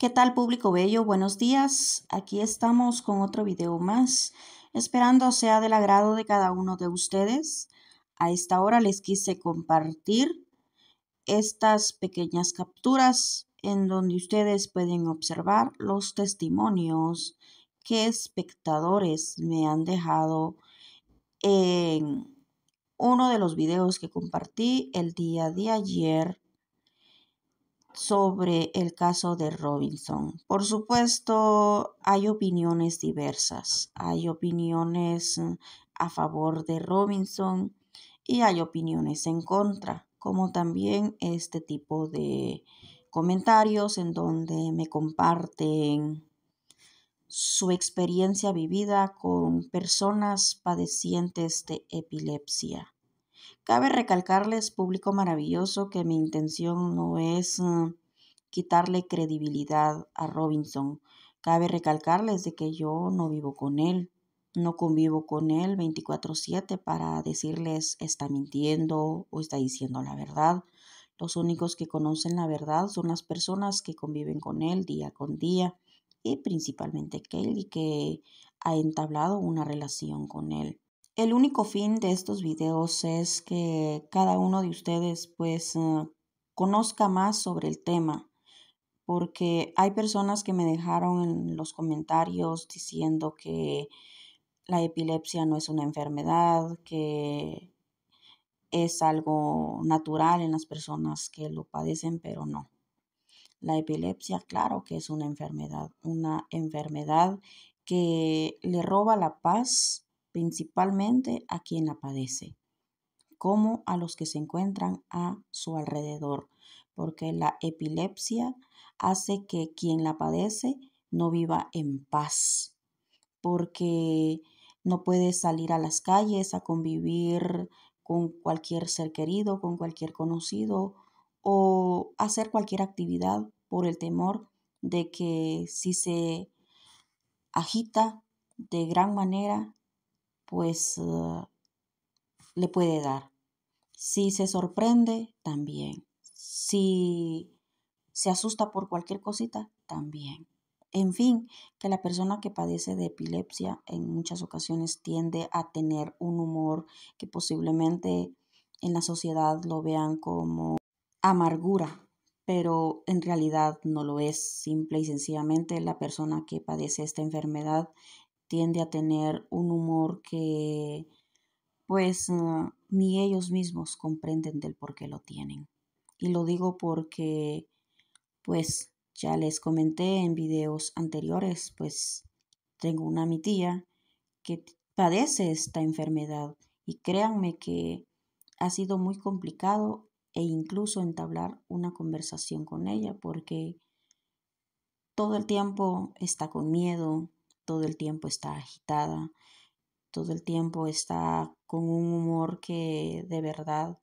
¿Qué tal público bello? Buenos días. Aquí estamos con otro video más, esperando sea del agrado de cada uno de ustedes. A esta hora les quise compartir estas pequeñas capturas en donde ustedes pueden observar los testimonios que espectadores me han dejado en uno de los videos que compartí el día de ayer sobre el caso de Robinson. Por supuesto, hay opiniones diversas. Hay opiniones mm, a favor de Robinson y hay opiniones en contra, como también este tipo de comentarios en donde me comparten su experiencia vivida con personas padecientes de epilepsia. Cabe recalcarles, público maravilloso, que mi intención no es mm, quitarle credibilidad a Robinson. Cabe recalcarles de que yo no vivo con él, no convivo con él 24/7 para decirles está mintiendo o está diciendo la verdad. Los únicos que conocen la verdad son las personas que conviven con él día con día y principalmente Kelly que ha entablado una relación con él. El único fin de estos videos es que cada uno de ustedes pues eh, conozca más sobre el tema, porque hay personas que me dejaron en los comentarios diciendo que la epilepsia no es una enfermedad, que es algo natural en las personas que lo padecen, pero no. La epilepsia, claro que es una enfermedad, una enfermedad que le roba la paz principalmente a quien la padece, como a los que se encuentran a su alrededor, porque la epilepsia hace que quien la padece no viva en paz, porque no puede salir a las calles a convivir con cualquier ser querido, con cualquier conocido o hacer cualquier actividad por el temor de que si se agita de gran manera pues eh, le puede dar. Si se sorprende, también. Si se asusta por cualquier cosita, también. En fin, que la persona que padece de epilepsia en muchas ocasiones tiende a tener un humor que posiblemente en la sociedad lo vean como amargura, pero en realidad no lo es. Simple y sencillamente la persona que padece esta enfermedad tiende a tener un humor que pues ah, ni ellos mismos comprenden del por qué lo tienen. Y lo digo porque pues ya les comenté en videos anteriores, pues tengo una mi tía que padece esta enfermedad y créanme que ha sido muy complicado e incluso entablar una conversación con ella porque todo el tiempo está con miedo, todo el tiempo está agitada, todo el tiempo está con un humor que de verdad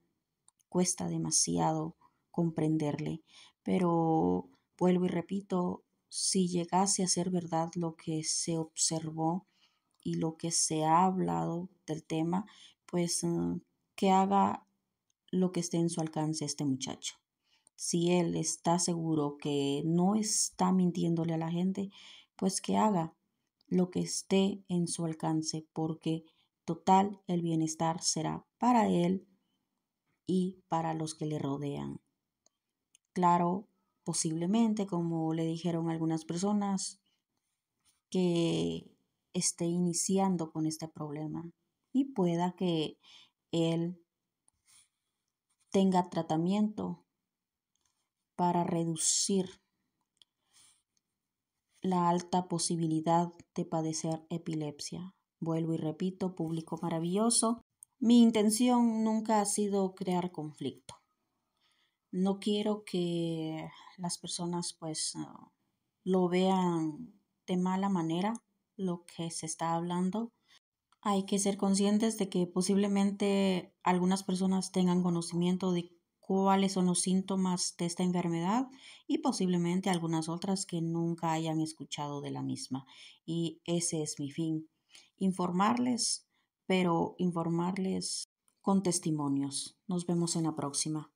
cuesta demasiado comprenderle. Pero vuelvo y repito, si llegase a ser verdad lo que se observó y lo que se ha hablado del tema, pues mm, que haga lo que esté en su alcance este muchacho. Si él está seguro que no está mintiéndole a la gente, pues que haga lo que esté en su alcance, porque total el bienestar será para él y para los que le rodean. Claro, posiblemente, como le dijeron algunas personas, que esté iniciando con este problema y pueda que él tenga tratamiento para reducir la alta posibilidad de padecer epilepsia. Vuelvo y repito, público maravilloso, mi intención nunca ha sido crear conflicto. No quiero que las personas pues ah, lo vean de mala manera lo que se está hablando. Hay que ser conscientes de que posiblemente algunas personas tengan conocimiento de cuáles son los síntomas de esta enfermedad y posiblemente algunas otras que nunca hayan escuchado de la misma. Y ese es mi fin, informarles, pero informarles con testimonios. Nos vemos en la próxima.